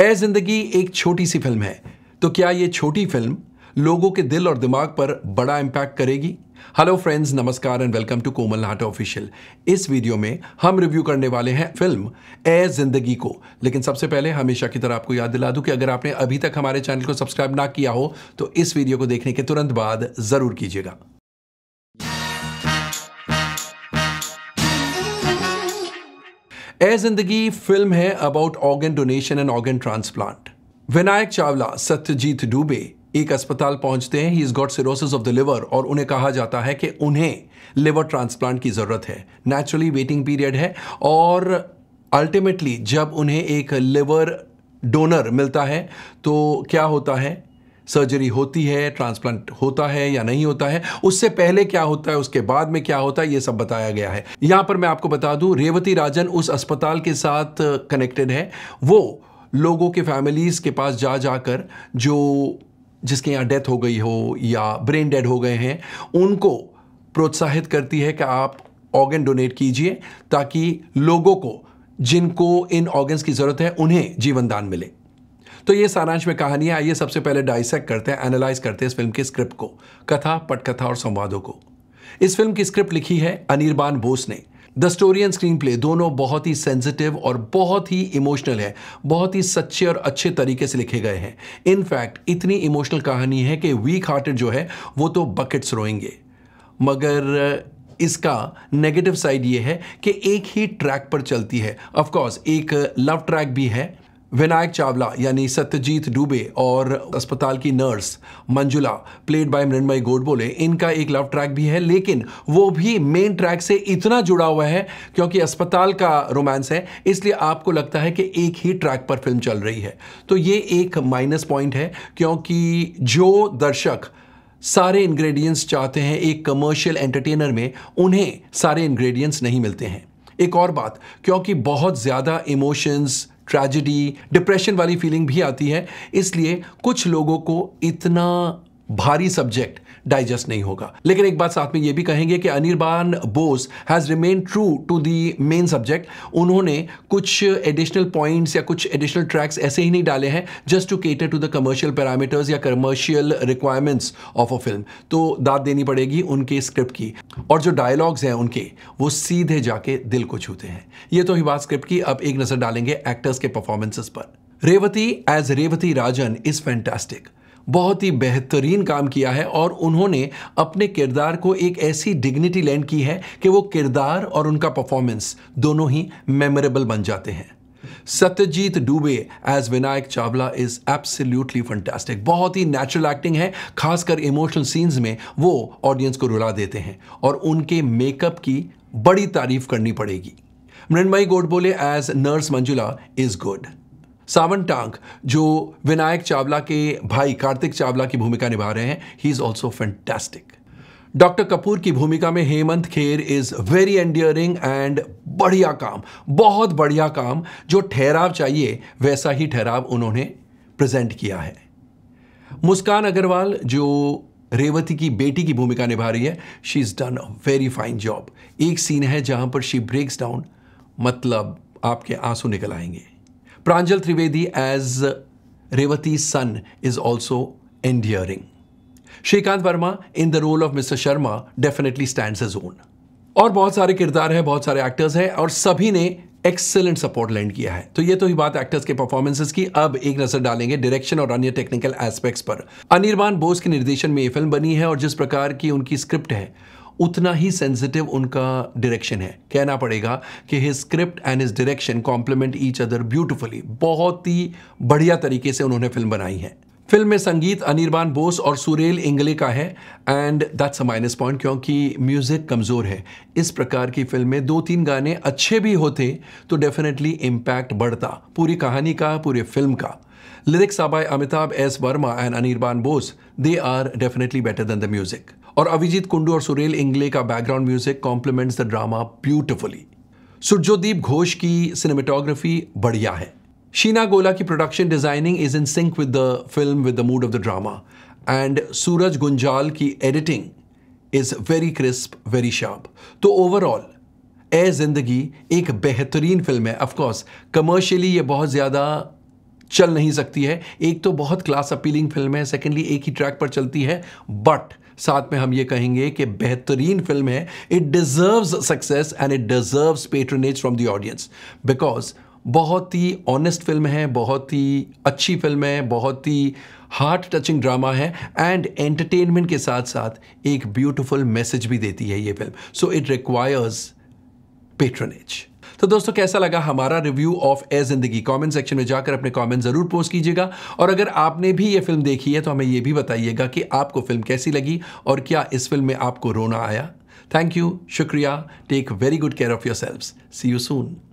ए जिंदगी एक छोटी सी फिल्म है तो क्या ये छोटी फिल्म लोगों के दिल और दिमाग पर बड़ा इंपैक्ट करेगी हेलो फ्रेंड्स नमस्कार and welcome to Komal Nahta official इस वीडियो में हम रिव्यू करने वाले हैं फिल्म ए जिंदगी को लेकिन सबसे पहले हमेशा की तरह आपको याद दिला दूं कि अगर आपने अभी तक हमारे चैनल को सब्सक्राइब ना किया हो तो इस वीडियो को देखने के तुरंत बाद ज़रूर कीजिएगा ए जिंदगी फिल्म है about organ donation and organ transplant Vinayak Chawla Satyajeet Dubey एक अस्पताल पहुंचते हैं he is got cirrhosis of the liver और उन्हें कहा जाता है कि उन्हें लिवर ट्रांसप्लांट की ज़रूरत है नेचुरली वेटिंग पीरियड है और अल्टीमेटली जब उन्हें एक लिवर डोनर मिलता है तो क्या होता है सर्जरी होती है ट्रांसप्लांट होता है या नहीं होता है उससे पहले क्या होता है उसके बाद में क्या होता है ये सब बताया गया है यहाँ पर मैं आपको बता दूँ रेवती राजन उस अस्पताल के साथ कनेक्टेड है वो लोगों के फैमिलीज़ के पास जा जाकर जो जिसके यहाँ डेथ हो गई हो या ब्रेन डेड हो गए हैं उनको प्रोत्साहित करती है कि आप ऑर्गन डोनेट कीजिए ताकि लोगों को जिनको इन ऑर्गन्स की ज़रूरत है उन्हें जीवन दान मिले तो ये सारांश में कहानी है आइए सबसे पहले डाइसेक्ट करते हैं एनालाइज करते हैं इस फिल्म की स्क्रिप्ट को कथा पटकथा और संवादों को इस फिल्म की स्क्रिप्ट लिखी है अनिरबान बोस ने the story and screenplay दोनों बहुत ही सेंसिटिव और बहुत ही इमोशनल है बहुत ही सच्चे और अच्छे तरीके से लिखे गए हैं इनफैक्ट इतनी इमोशनल कहानी है कि वीक हार्टेड जो है वो तो बकेट्स रोएंगे मगर इसका नेगेटिव साइड ये है कि एक ही ट्रैक पर चलती है ऑफ कोर्स एक लव ट्रैक भी है विनायक चावला यानी सत्यजीत डूबे और अस्पताल की nurse Manjula played by Mrinmayee Godbole इनका एक लव ट्रैक भी है लेकिन वो भी मेन ट्रैक से इतना जुड़ा हुआ है क्योंकि अस्पताल का रोमांस है इसलिए आपको लगता है कि एक ही ट्रैक पर फिल्म चल रही है तो ये एक माइनस पॉइंट है क्योंकि जो दर्शक सारे इंग्रेडिएंट्स चाहते हैं एक कमर्शियल एंटरटेनर में उन्हें सारे इंग्रेडिएंट्स नहीं मिलते हैं एक और बात क्योंकि बहुत ज़्यादा इमोशंस ट्रेजिडी डिप्रेशन वाली फीलिंग भी आती है इसलिए कुछ लोगों को इतना भारी सब्जेक्ट डाइजेस्ट नहीं होगा लेकिन एक बात साथ में ये भी कहेंगे कि Anirban Bose has remain true to the main subject उन्होंने कुछ एडिशनल पॉइंट्स या कुछ एडिशनल ट्रैक्स ऐसे ही नहीं डाले हैं just to cater to the commercial parameters या commercial requirements of a film तो दाद देनी पड़ेगी उनके स्क्रिप्ट की और जो डायलॉग्स हैं उनके वो सीधे जाके दिल को छूते हैं ये तो ही बात स्क्रिप्ट की अब एक नज़र डालेंगे एक्टर्स के परफॉर्मेंसेस पर Revathi as Revathi Rajan is fantastic बहुत ही बेहतरीन काम किया है और उन्होंने अपने किरदार को एक ऐसी डिग्निटी लैंड की है कि वो किरदार और उनका परफॉर्मेंस दोनों ही मेमोरेबल बन जाते हैं Satyajeet Dubey as Vinayak Chawla is absolutely fantastic बहुत ही नेचुरल एक्टिंग है खासकर इमोशनल सीन्स में वो ऑडियंस को रुला देते हैं और उनके मेकअप की बड़ी तारीफ करनी पड़ेगी Mrinmayee Godbole as nurse Manjula is good Sawan Tang जो विनायक चावला के भाई कार्तिक चावला की भूमिका निभा रहे हैं he is also fantastic doctor Kapoor की भूमिका में Hemant Kher is very endearing and बढ़िया काम बहुत बढ़िया काम जो ठहराव चाहिए वैसा ही ठहराव उन्होंने प्रेजेंट किया है मुस्कान अग्रवाल जो रेवती की बेटी की भूमिका निभा रही है she is done a very fine job एक सीन है जहां पर शी ब्रेक्स डाउन मतलब आपके आंसू निकल आएंगे Pranjal Trivedi as Revati's son is also endearing. Shrikant Verma in the role of Mr. Sharma definitely stands his own. और बहुत सारे किरदार हैं बहुत सारे एक्टर्स हैं और सभी ने एक्सेलेंट सपोर्ट लैंड किया है तो ये तो ही बात एक्टर्स के परफॉर्मेंसेस की अब एक नजर डालेंगे डायरेक्शन और अन्य टेक्निकल एस्पेक्ट्स पर अनिर्बान बोस के निर्देशन में ये फिल्म बनी है और जिस प्रकार की उनकी स्क्रिप्ट है उतना ही सेंसिटिव उनका डायरेक्शन है कहना पड़ेगा कि his script and his direction complement each other beautifully बहुत ही बढ़िया तरीके से उन्होंने फिल्म बनाई है फिल्म में संगीत अनिर्बान बोस और सुरेल इंगले का है and that's a minus point क्योंकि म्यूज़िक कमज़ोर है इस प्रकार की फिल्म में दो तीन गाने अच्छे भी होते तो डेफिनेटली इम्पैक्ट बढ़ता पूरी कहानी का पूरे फिल्म का lyrics by Amitabh S Varma and Anirban Bose they are definitely better than the music और अभिजीत कुंडू और सुरेल इंगले का background music complements the drama beautifully Surjodeep Ghosh की सिनेमेटोग्राफी बढ़िया है शीना गोला की production designing is in sync with the film with the mood of the drama and Suraj Gunjal की editing is very crisp very sharp तो overall Ae Zindagi एक बेहतरीन फिल्म है ऑफकोर्स कमर्शियली ये बहुत ज़्यादा चल नहीं सकती है एक तो बहुत क्लास अपीलिंग फिल्म है सेकेंडली एक ही ट्रैक पर चलती है बट साथ में हम ये कहेंगे कि बेहतरीन फिल्म है it deserves success and it deserves patronage from the audience because बहुत ही ऑनेस्ट फिल्म है बहुत ही अच्छी फिल्म है बहुत ही हार्ट टचिंग ड्रामा है एंड एंटरटेनमेंट के साथ साथ एक ब्यूटीफुल मैसेज भी देती है ये film so it requires patronage तो दोस्तों कैसा लगा हमारा रिव्यू ऑफ ए जिंदगी कमेंट सेक्शन में जाकर अपने कमेंट जरूर पोस्ट कीजिएगा और अगर आपने भी ये फिल्म देखी है तो हमें ये भी बताइएगा कि आपको फिल्म कैसी लगी और क्या इस फिल्म में आपको रोना आया थैंक यू शुक्रिया take very good care of your self see you soon